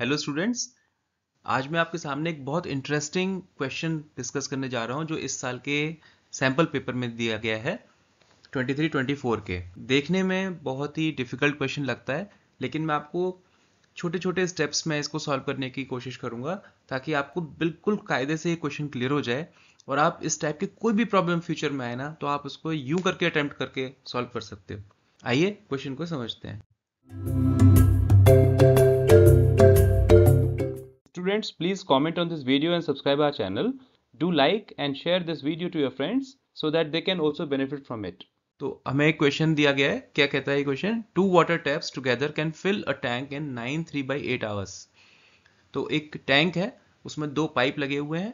Hello students आज मैं आपके सामने एक बहुत इंटरेस्टिंग क्वेश्चन डिस्कस करने जा रहा हूं जो इस साल के सैंपल पेपर में दिया गया है 23-24 के देखने में बहुत ही डिफ़िकल्ट क्वेश्चन लगता है लेकिन मैं आपको छोटे छोटे स्टेप्स में इसको सॉल्व करने की कोशिश करूंगा ताकि आपको बिल्कुल कायदे से ये क्वेश्चन क्लियर हो जाए और आप इस टाइप के कोई भी प्रॉब्लम फ्यूचर में आए ना तो आप उसको यूं करके अटेम्प्ट करके सॉल्व कर सकते हो आइए क्वेश्चन को समझते हैं students, please comment on this video and subscribe our channel. Do like and share this video to your friends so that they can also benefit from it. तो हमें एक क्वेश्चन दिया गया है क्या कहता है ये question two water taps together can fill a tank in nine three by eight hours तो एक टैंक है उसमें दो पाइप लगे हुए हैं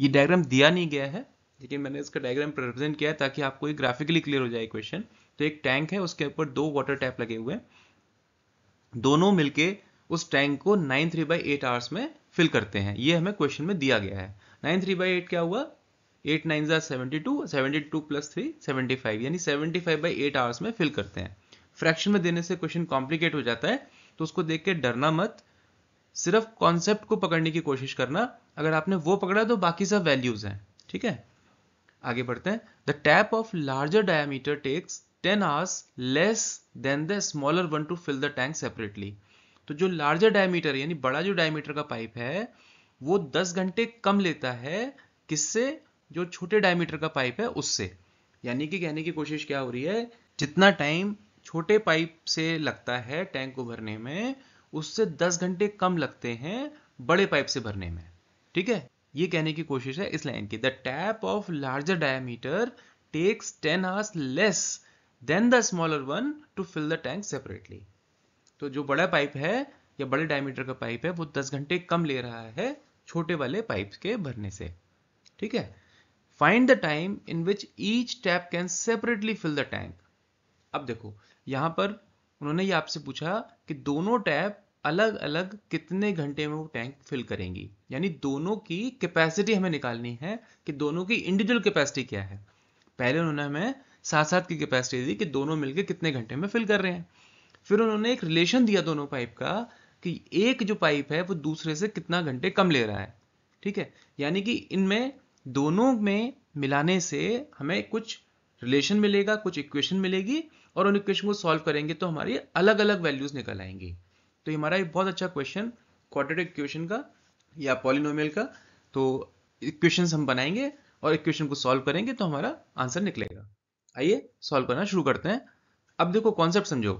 ये डायग्राम दिया नहीं गया है लेकिन मैंने इसका डायग्राम रिप्रेजेंट किया है ताकि आपको ये ग्राफिकली क्लियर हो जाए क्वेश्चन तो एक टैंक है उसके ऊपर दो वाटर टैप लगे हुए हैं दोनों मिलके उस टैंक को nine three by eight hours में फिल करते हैं ये हमें क्वेश्चन में दिया गया है नाइन थ्री बाई एट क्या हुआ एट नाइन ज़ार seventy two seventy two plus three seventy five यानी seventy five by eight hours में फिल करते हैं फ्रैक्शन में देने से क्वेश्चन कॉम्प्लिकेट हो जाता है तो उसको देख के डरना मत सिर्फ कॉन्सेप्ट को पकड़ने की कोशिश करना अगर आपने वो पकड़ा तो बाकी सब वैल्यूज हैं ठीक है आगे बढ़ते हैं the tap of larger diameter takes 10 hours less than the smaller one to fill the tank separately तो जो लार्जर डायमीटर यानी बड़ा जो डायमीटर का पाइप है वो 10 घंटे कम लेता है किससे जो छोटे डायमीटर का पाइप है उससे यानी कि कहने की कोशिश क्या हो रही है जितना टाइम छोटे पाइप से लगता है टैंक को भरने में उससे 10 घंटे कम लगते हैं बड़े पाइप से भरने में ठीक है ये कहने की कोशिश है इस लाइन की the tap of larger diameter takes 10 hours less than the smaller one to fill the tank separately तो जो बड़ा पाइप है या बड़े डायमीटर का पाइप है वो दस घंटे कम ले रहा है छोटे वाले पाइप के भरने से ठीक है find the time in which each tap can separately fill the tank अब देखो यहां पर उन्होंने ये आपसे पूछा कि दोनों टैप अलग अलग कितने घंटे में वो टैंक फिल करेंगी यानी दोनों की कैपेसिटी हमें निकालनी है कि दोनों की इंडिविजुअल कैपेसिटी क्या है पहले उन्होंने हमें साथ साथ की कैपेसिटी दी कि दोनों मिलकर कितने घंटे में फिल कर रहे हैं फिर उन्होंने एक रिलेशन दिया दोनों पाइप का कि एक जो पाइप है वो दूसरे से कितना घंटे कम ले रहा है ठीक है यानी कि इनमें दोनों में मिलाने से हमें कुछ रिलेशन मिलेगा कुछ इक्वेशन मिलेगी और उन इक्वेशन को सॉल्व करेंगे तो हमारी अलग अलग वैल्यूज निकल आएंगी तो ये हमारा एक बहुत अच्छा क्वेश्चन क्वाड्रेटिक इक्वेशन का या पॉलिनोमियल का तो इक्वेशन हम बनाएंगे और इक्वेशन को सॉल्व करेंगे तो हमारा आंसर निकलेगा आइए सॉल्व करना शुरू करते हैं अब देखो कॉन्सेप्ट समझो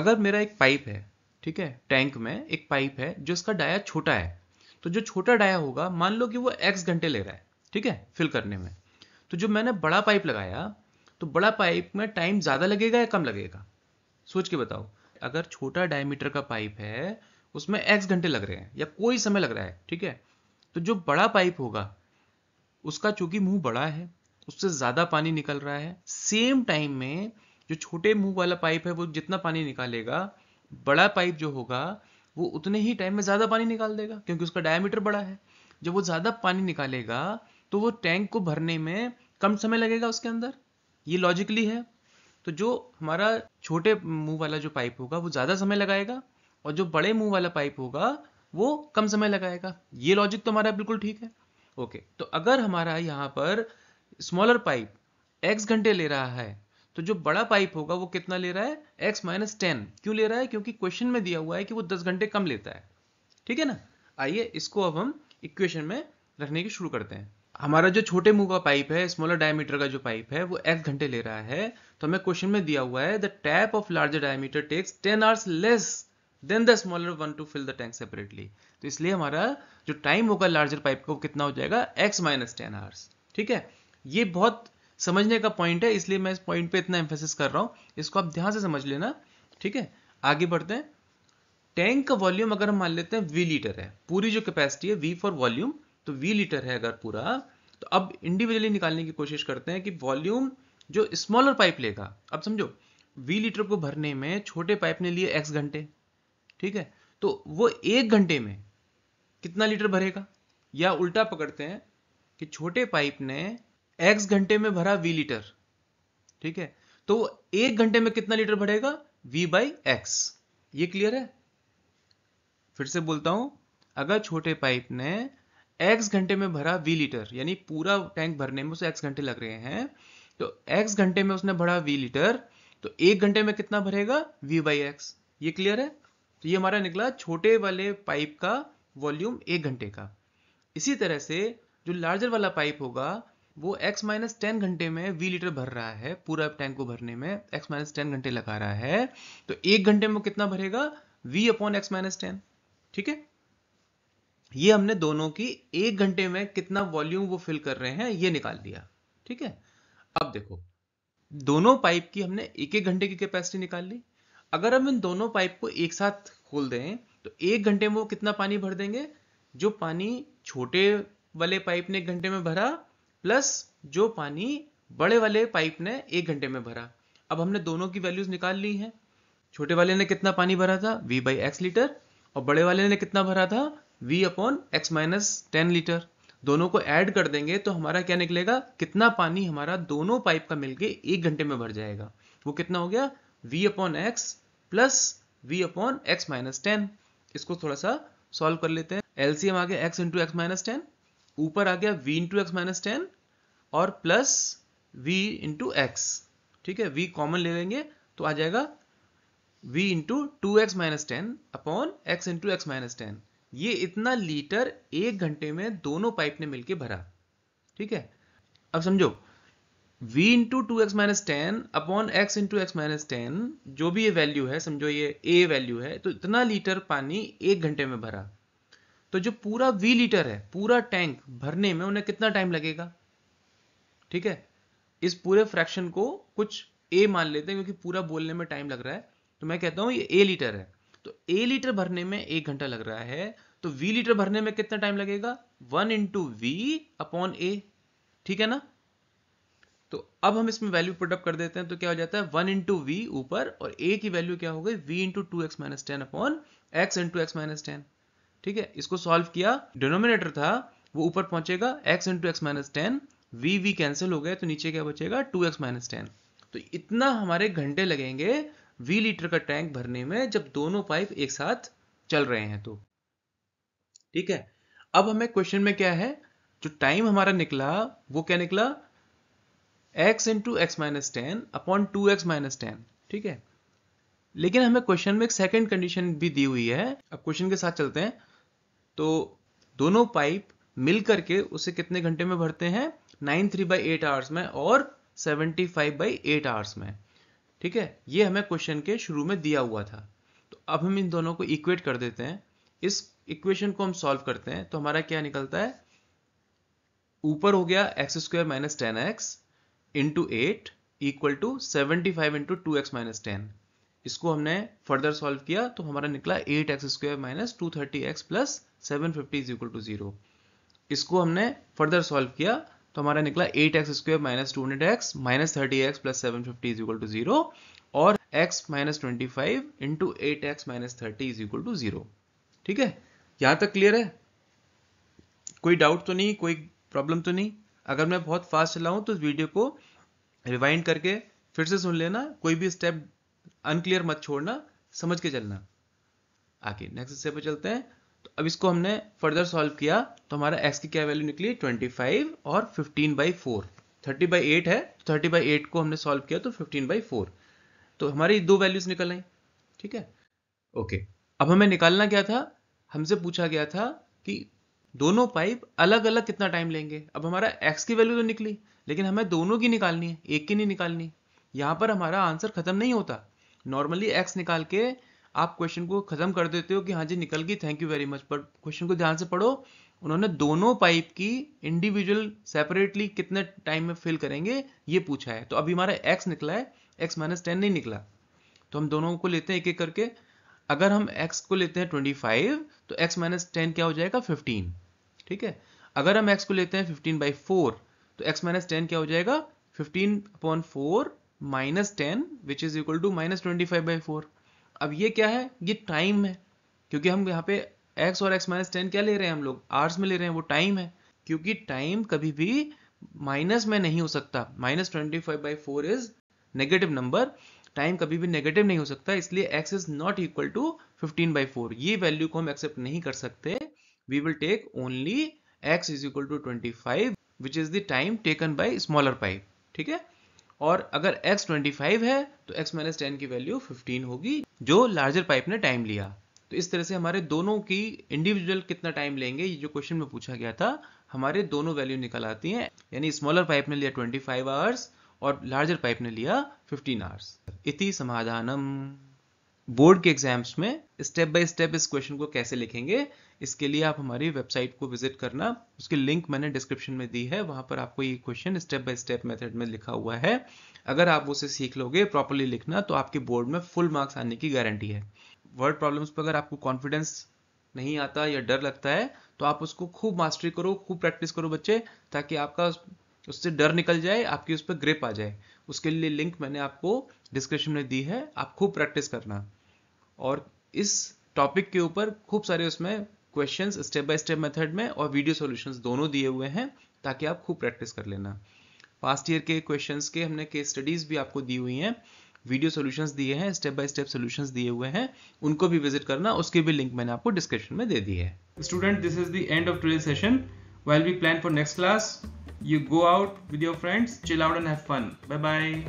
अगर मेरा एक पाइप है ठीक है टैंक में एक पाइप है जो इसका डाया छोटा है तो जो छोटा डाया होगा मान लो कि वो एक्स घंटे ले रहा है ठीक है फिल करने में तो जो मैंने बड़ा पाइप लगाया तो बड़ा पाइप में टाइम ज़्यादा लगेगा या कम लगेगा सोच के बताओ अगर छोटा डायमीटर का पाइप है उसमें एक्स घंटे लग रहे हैं या कोई समय लग रहा है ठीक है तो जो बड़ा पाइप होगा उसका चूंकि मुंह बड़ा है उससे ज़्यादा पानी निकल रहा है सेम टाइम में जो छोटे मुंह वाला पाइप है वो जितना पानी निकालेगा बड़ा पाइप जो होगा वो उतने ही टाइम में ज़्यादा पानी निकाल देगा क्योंकि उसका डायमीटर बड़ा है जब वो ज़्यादा पानी निकालेगा तो वो टैंक को भरने में कम समय लगेगा उसके अंदर ये लॉजिकली है तो जो हमारा छोटे मुंह वाला जो पाइप होगा वो ज़्यादा समय लगाएगा और जो बड़े मुंह वाला पाइप होगा वो कम समय लगाएगा ये लॉजिक तो हमारा बिल्कुल ठीक है ओके तो अगर हमारा यहाँ पर स्मॉलर पाइप एक्स घंटे ले रहा है तो जो बड़ा पाइप होगा वो कितना ले रहा है एक्स माइनस टेन क्यों ले रहा है क्योंकि क्वेश्चन में दिया हुआ है कि वो दस घंटे कम लेता है ठीक है ना आइए इसको अब हम इक्वेशन में रखने की शुरू करते हैं हमारा जो छोटे मुंह का पाइप है स्मॉलर डायमीटर का जो पाइप है वो एक्स घंटे ले रहा है तो हमें क्वेश्चन में दिया हुआ है the tap of larger diameter takes ten hours less than the smaller one to fill the tank separately तो इसलिए हमारा जो टाइम होगा लार्जर पाइप का वो कितना हो जाएगा एक्स माइनस टेन आवर्स ठीक है ये बहुत समझने का पॉइंट है इसलिए मैं इस पॉइंट पे इतना एम्फेसिस कर रहा हूं इसको आप ध्यान से समझ लेना ठीक है आगे बढ़ते हैं टैंक का वॉल्यूम अगर हम मान लेते हैं वी लीटर है पूरी जो कैपेसिटी है वी फॉर वॉल्यूम तो वी लीटर है अगर पूरा तो अब इंडिविजुअली निकालने की कोशिश करते हैं कि वॉल्यूम जो स्मॉलर पाइप लेगा अब समझो वी लीटर को भरने में छोटे पाइप ने लिए एक्स घंटे ठीक है तो वो एक घंटे में कितना लीटर भरेगा या उल्टा पकड़ते हैं कि छोटे पाइप ने एक्स घंटे में भरा वी लीटर ठीक है तो एक घंटे में कितना लीटर भरेगा वी बाई एक्स ये क्लियर है फिर से बोलता हूं अगर छोटे पाइप ने x घंटे में भरा v लीटर यानी पूरा टैंक भरने में उसे x घंटे लग रहे हैं तो एक्स घंटे में उसने भरा वी लीटर तो एक घंटे में कितना भरेगा वी बाई एक्स ये क्लियर है तो ये हमारा निकला छोटे वाले पाइप का वॉल्यूम एक घंटे का इसी तरह से जो लार्जर वाला पाइप होगा वो x माइनस टेन घंटे में v लीटर भर रहा है पूरा टैंक को भरने में x माइनस टेन घंटे लगा रहा है तो एक घंटे में वो कितना भरेगा v upon X minus ten ठीक है ये हमने दोनों की एक घंटे में कितना वॉल्यूम वो फिल कर रहे हैं ये निकाल दिया ठीक है अब देखो दोनों पाइप की हमने एक एक घंटे की कैपेसिटी निकाल ली अगर हम इन दोनों पाइप को एक साथ खोल दें तो एक घंटे में वो कितना पानी भर देंगे जो पानी छोटे वाले पाइप ने एक घंटे में भरा प्लस जो पानी बड़े वाले पाइप ने एक घंटे में भरा अब हमने दोनों की वैल्यूज निकाल ली हैं छोटे वाले ने कितना पानी भरा था वी बाई एक्स लीटर और बड़े वाले ने कितना भरा था V upon X minus ten litre दोनों को ऐड कर देंगे तो हमारा क्या निकलेगा कितना पानी हमारा दोनों पाइप का मिलके एक घंटे में भर जाएगा वो कितना हो गया V upon X plus V upon X minus ten इसको थोड़ा सा सॉल्व कर लेते हैं एलसीएम आगे X into X minus ten ऊपर आ गया v into X minus ten और प्लस v इंटू एक्स ठीक है v कॉमन ले लेंगे तो आ जाएगा v into two x minus ten upon X into X minus ten ये इतना लीटर एक घंटे में दोनों पाइप ने मिलकर भरा ठीक है अब समझो v into two x minus ten upon X into X minus ten जो भी ये वैल्यू है समझो ये a वैल्यू है तो इतना लीटर पानी एक घंटे में भरा तो जो पूरा वी लीटर है पूरा टैंक भरने में उन्हें कितना टाइम लगेगा ठीक है इस पूरे फ्रैक्शन को कुछ ए मान लेते हैं क्योंकि पूरा बोलने में टाइम लग रहा है तो मैं कहता हूं ये ए लीटर है तो ए लीटर भरने में एक घंटा लग रहा है तो वी लीटर भरने में कितना टाइम लगेगा one into V upon A ठीक है ना तो अब हम इसमें वैल्यू पुटअप कर देते हैं तो क्या हो जाता है वन इंटू वी ऊपर और ए की वैल्यू क्या हो गई V into two x minus ten upon X into X minus ten ठीक है इसको सॉल्व किया डिनोमिनेटर था वो ऊपर पहुंचेगा X into X minus ten V V cancel हो गया तो नीचे क्या बचेगा टू एक्स माइनस टेन तो इतना हमारे घंटे लगेंगे वी लीटर का टैंक भरने में जब दोनों पाइप एक साथ चल रहे हैं तो ठीक है अब हमें क्वेश्चन में क्या है जो टाइम हमारा निकला वो क्या निकला x into X minus ten upon two x minus ten ठीक है लेकिन हमें क्वेश्चन में एक सेकंड कंडीशन भी दी हुई है अब क्वेश्चन के साथ चलते हैं तो दोनों पाइप मिल करके उसे कितने घंटे में भरते हैं nine three by eight hours में और seventy five by eight hours में ठीक है ये हमें क्वेश्चन के शुरू में दिया हुआ था तो अब हम इन दोनों को इक्वेट कर देते हैं इस इक्वेशन को हम सॉल्व करते हैं तो हमारा क्या निकलता है ऊपर हो गया x square minus ten x into eight equal to seventy five into two x minus ten इसको हमने फर्दर सॉल्व किया तो हमारा निकला eight x square minus two thirty x plus seven fifty is equal to zero इसको हमने further solve किया तो हमारा निकला eight x square minus two hundred x minus thirty x plus seven fifty is equal to zero और x minus twenty five into eight x minus thirty is equal to zero ठीक है यहां तक clear है कोई doubt तो नहीं कोई प्रॉब्लम तो नहीं अगर मैं बहुत फास्ट चलाऊं तो इस वीडियो को रिवाइंड करके फिर से सुन लेना कोई भी स्टेप अनक्लियर मत छोड़ना समझ के चलना आगे नेक्स्ट स्टेप पे चलते हैं अब इसको हमने फर्दर सॉल्व किया तो हमारा एक्स की क्या वैल्यू निकली 25 और 15 by four thirty by eight है तो थर्टी बाई एट को हमने सॉल्व किया तो 15 बाई फोर तो हमारी दो वैल्यूज निकल आई ठीक है ओके अब हमें निकालना क्या था हमसे पूछा गया था कि दोनों पाइप अलग अलग कितना टाइम लेंगे अब हमारा एक्स की वैल्यू तो निकली लेकिन हमें दोनों की निकालनी है एक की नहीं निकालनी यहाँ पर हमारा आंसर खत्म नहीं होता नॉर्मली एक्स निकाल के आप क्वेश्चन को खत्म कर देते हो कि हाँ जी निकल गई थैंक यू वेरी मच पर क्वेश्चन को ध्यान से पढ़ो उन्होंने दोनों पाइप की इंडिविजुअल सेपरेटली कितने टाइम में फिल करेंगे ये पूछा है तो अभी हमारा एक्स निकला है एक्स माइनस टेन नहीं निकला तो हम दोनों को लेते हैं एक एक करके अगर हम एक्स को लेते हैं ट्वेंटी फाइव तो एक्स माइनस टेन क्या हो जाएगा फिफ्टीन ठीक है अगर हम एक्स को लेते हैं फिफ्टीन बाई फोर तो एक्स माइनस टेन क्या हो जाएगा fifteen upon four minus ten which is equal to minus twenty five by four अब ये क्या है ये टाइम है क्योंकि हम यहाँ पे एक्स और एक्स माइनस टेन क्या ले रहे हैं हम लोग आर्स में ले रहे हैं वो टाइम है क्योंकि टाइम कभी भी माइनस में नहीं हो सकता minus twenty five by four is negative number time कभी भी नेगेटिव नहीं हो सकता इसलिए x is not equal to fifteen by four ये वैल्यू को हम एक्सेप्ट नहीं कर सकते we will take only x is equal to twenty five which is the time taken by smaller pipe ठीक है और अगर x 25 है तो x माइनस टेन की वैल्यू 15 होगी जो लार्जर पाइप ने टाइम लिया तो इस तरह से हमारे दोनों की इंडिविजुअल कितना टाइम लेंगे ये जो क्वेश्चन में पूछा गया था हमारे दोनों वैल्यू निकल आती हैं यानी स्मॉलर पाइप ने लिया 25 आवर्स और लार्जर पाइप ने लिया 15 आवर्स इति समाधानम बोर्ड के एग्जाम्स में स्टेप बाय स्टेप इस क्वेश्चन को कैसे लिखेंगे इसके लिए आप हमारी वेबसाइट को विजिट करना उसकी लिंक मैंने डिस्क्रिप्शन में दी है वहां पर आपको ये question step by step method में लिखा हुआ है अगर आप उसे सीख लोगे प्रॉपरली लिखना तो आपके बोर्ड में फुल मार्क्स आने की गारंटी है वर्ड प्रॉब्लम्स पर अगर आपको कॉन्फिडेंस नहीं आता या डर लगता है तो आप उसको खूब मास्टरी करो खूब प्रैक्टिस करो बच्चे ताकि आपका उससे डर निकल जाए आपकी उस पर ग्रिप आ जाए उसके लिए लिंक मैंने आपको डिस्क्रिप्शन में दी है आप खूब प्रैक्टिस करना और इस टॉपिक के ऊपर खूब सारे उसमें question step by step method में और वीडियो सोल्यूशन दोनों दिए हुए हैं ताकि आप खूब प्रैक्टिस कर लेना पास्ट ईयर के क्वेश्चन के हमने केस स्टडीज भी आपको दी हुई हैं वीडियो सॉल्यूशंस दिए हैं स्टेप बाय स्टेप सॉल्यूशंस दिए हुए हैं उनको भी विजिट करना उसके भी लिंक मैंने आपको डिस्क्रिप्शन में दे दी है student this is the end of today session we'll be plan for next class you go out with your friends chill out and have fun bye bye